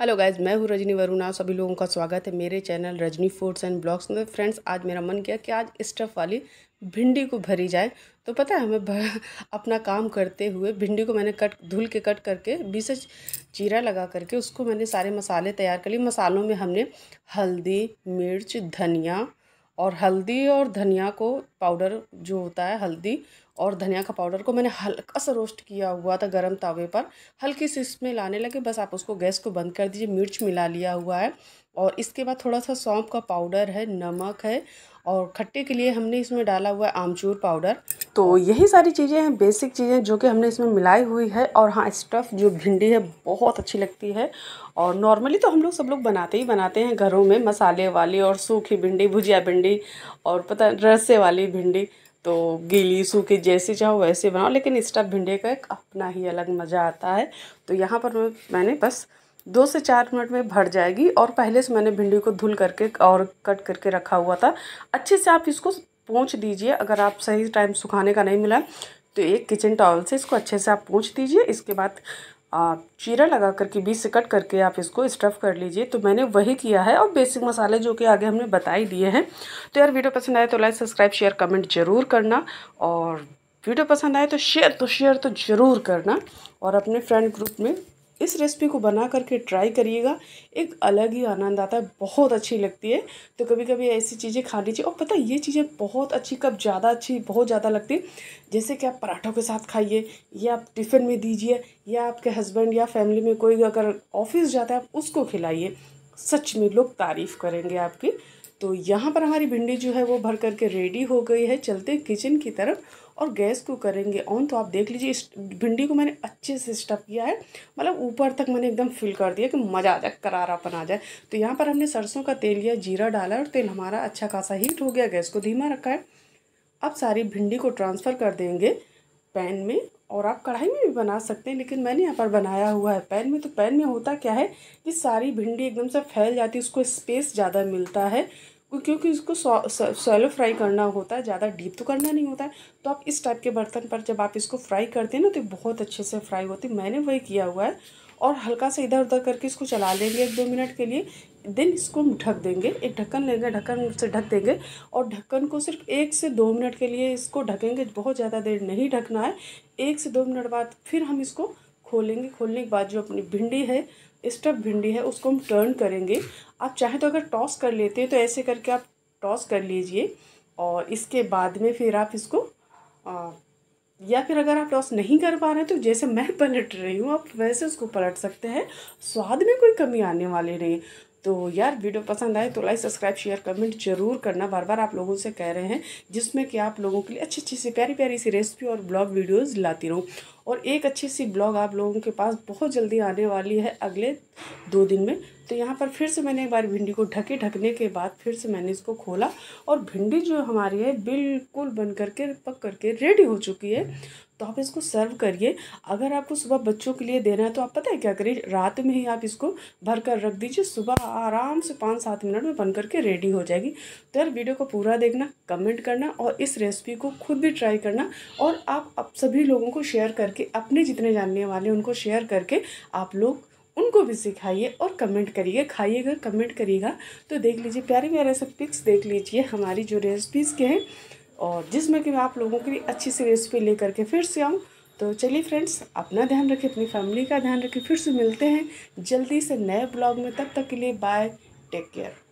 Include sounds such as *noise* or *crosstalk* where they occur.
hello guys मैं हूँ रजनी वरुण आप सभी लोगों का स्वागत है मेरे channel Rajni foods and blogs में फ्रेंड्स आज मेरा मन किया कि आज स्टफ़ वाली भिंडी को भरी जाए तो पता है मैं *laughs* अपना काम करते हुए भिंडी को मैंने कट धुल के कट करके बीच चीरा जीरा लगा करके उसको मैंने सारे मसाले तैयार कर लिए मसालों में हमने हल्दी मिर्च धनिया और हल्दी और धनिया को पाउडर जो होता है हल्दी और धनिया का पाउडर को मैंने हल्का सा रोस्ट किया हुआ था गरम तावे पर हल्की सी इसमें लाने लगे बस आप उसको गैस को बंद कर दीजिए मिर्च मिला लिया हुआ है और इसके बाद थोड़ा सा सौंप का पाउडर है नमक है और खट्टे के लिए हमने इसमें डाला हुआ है आमचूर पाउडर तो यही सारी चीज़ें हैं बेसिक चीज़ें जो कि हमने इसमें मिलाई हुई है और हाँ स्टफ़ जो भिंडी है बहुत अच्छी लगती है और नॉर्मली तो हम लोग सब लोग बनाते ही बनाते हैं घरों में मसाले वाली और सूखी भिंडी भुजिया भिंडी और पता रसे वाली भिंडी तो गीली सूखी जैसी चाहो वैसे बनाओ लेकिन स्टफ़ भिंडी का एक अपना ही अलग मज़ा आता है तो यहाँ पर मैंने बस दो से चार मिनट में भर जाएगी और पहले से मैंने भिंडी को धुल करके और कट करके रखा हुआ था अच्छे से आप इसको पूछ दीजिए अगर आप सही टाइम सुखाने का नहीं मिला तो एक किचन टॉवल से इसको अच्छे से आप पूछ दीजिए इसके बाद आप चीरा लगा करके बीच से कट करके आप इसको स्टफ़ कर लीजिए तो मैंने वही किया है और बेसिक मसाले जो कि आगे हमने बता ही दिए हैं तो यार वीडियो पसंद आए तो लाइक सब्सक्राइब शेयर कमेंट ज़रूर करना और वीडियो पसंद आए तो शेयर तो शेयर तो ज़रूर करना और अपने फ्रेंड ग्रुप में इस रेसिपी को बना करके ट्राई करिएगा एक अलग ही आनंद आता है बहुत अच्छी लगती है तो कभी कभी ऐसी चीज़ें खा लीजिए और पता ये चीज़ें बहुत अच्छी कब ज़्यादा अच्छी बहुत ज़्यादा लगती है जैसे कि आप पराठों के साथ खाइए या आप टिफ़िन में दीजिए या आपके हस्बैंड या फैमिली में कोई अगर ऑफिस जाता है आप उसको खिलाइए सच में लोग तारीफ़ करेंगे आपकी तो यहाँ पर हमारी भिंडी जो है वो भर करके रेडी हो गई है चलते किचन की तरफ और गैस को करेंगे ऑन तो आप देख लीजिए इस भिंडी को मैंने अच्छे से स्टफ किया है मतलब ऊपर तक मैंने एकदम फिल कर दिया कि मज़ा आ जाए करारापन आ जाए तो यहाँ पर हमने सरसों का तेल या जीरा डाला और तेल हमारा अच्छा खासा हीट हो गया गैस को धीमा रखा है अब सारी भिंडी को ट्रांसफ़र कर देंगे पैन में और आप कढ़ाई में भी बना सकते हैं लेकिन मैंने यहाँ पर बनाया हुआ है पैन में तो पैन में होता क्या है कि सारी भिंडी एकदम से फैल जाती है उसको स्पेस ज़्यादा मिलता है क्योंकि इसको सैलो फ्राई करना होता है ज़्यादा डीप तो करना नहीं होता है तो आप इस टाइप के बर्तन पर जब आप इसको फ्राई करते हैं ना तो बहुत अच्छे से फ्राई होती मैंने वही किया हुआ है और हल्का सा इधर उधर करके इसको चला लेंगे एक दो मिनट के लिए देन इसको हम ढक देंगे एक ढक्कन लेंगे ढक्कन से ढक देंगे और ढक्कन को सिर्फ एक से दो मिनट के लिए इसको ढकेंगे बहुत ज़्यादा देर नहीं ढकना है एक से दो मिनट बाद फिर हम इसको खोलेंगे खोलने के बाद जो अपनी भिंडी है स्टफ भिंडी है उसको हम टर्न करेंगे आप चाहें तो अगर टॉस कर लेते हैं तो ऐसे करके आप टॉस कर लीजिए और इसके बाद में फिर आप इसको आ, या फिर अगर आप टॉस नहीं कर पा रहे तो जैसे मैं *laughs* पलट रही हूँ आप वैसे उसको पलट सकते हैं स्वाद में कोई कमी आने वाली नहीं तो यार वीडियो पसंद आए तो लाइक सब्सक्राइब शेयर कमेंट जरूर करना बार बार आप लोगों से कह रहे हैं जिसमें कि आप लोगों के लिए अच्छी अच्छी सी प्यारी प्यारी सी रेसिपी और ब्लॉग वीडियोस लाती रहूँ और एक अच्छी सी ब्लॉग आप लोगों के पास बहुत जल्दी आने वाली है अगले दो दिन में तो यहाँ पर फिर से मैंने एक बार भिंडी को ढके ढकने के बाद फिर से मैंने इसको खोला और भिंडी जो हमारी है बिल्कुल बन करके पक करके रेडी हो चुकी है तो आप इसको सर्व करिए अगर आपको सुबह बच्चों के लिए देना है तो आप पता है क्या करिए रात में ही आप इसको भर कर रख दीजिए सुबह आराम से पाँच सात मिनट में बन करके रेडी हो जाएगी तो यार वीडियो को पूरा देखना कमेंट करना और इस रेसिपी को खुद भी ट्राई करना और आप सभी लोगों को शेयर करके अपने जितने जानने वाले उनको शेयर करके आप लोग उनको भी सिखाइए और कमेंट करिए खाइएगा कमेंट करिएगा तो देख लीजिए प्यारे प्यारे से पिक्स देख लीजिए हमारी जो रेसिपीज़ के हैं और जिसमें कि मैं आप लोगों के लिए अच्छी सी रेसिपी ले करके फिर से आऊँ तो चलिए फ्रेंड्स अपना ध्यान रखें अपनी फैमिली का ध्यान रखें फिर से मिलते हैं जल्दी से नए ब्लॉग में तब तक के लिए बाय टेक केयर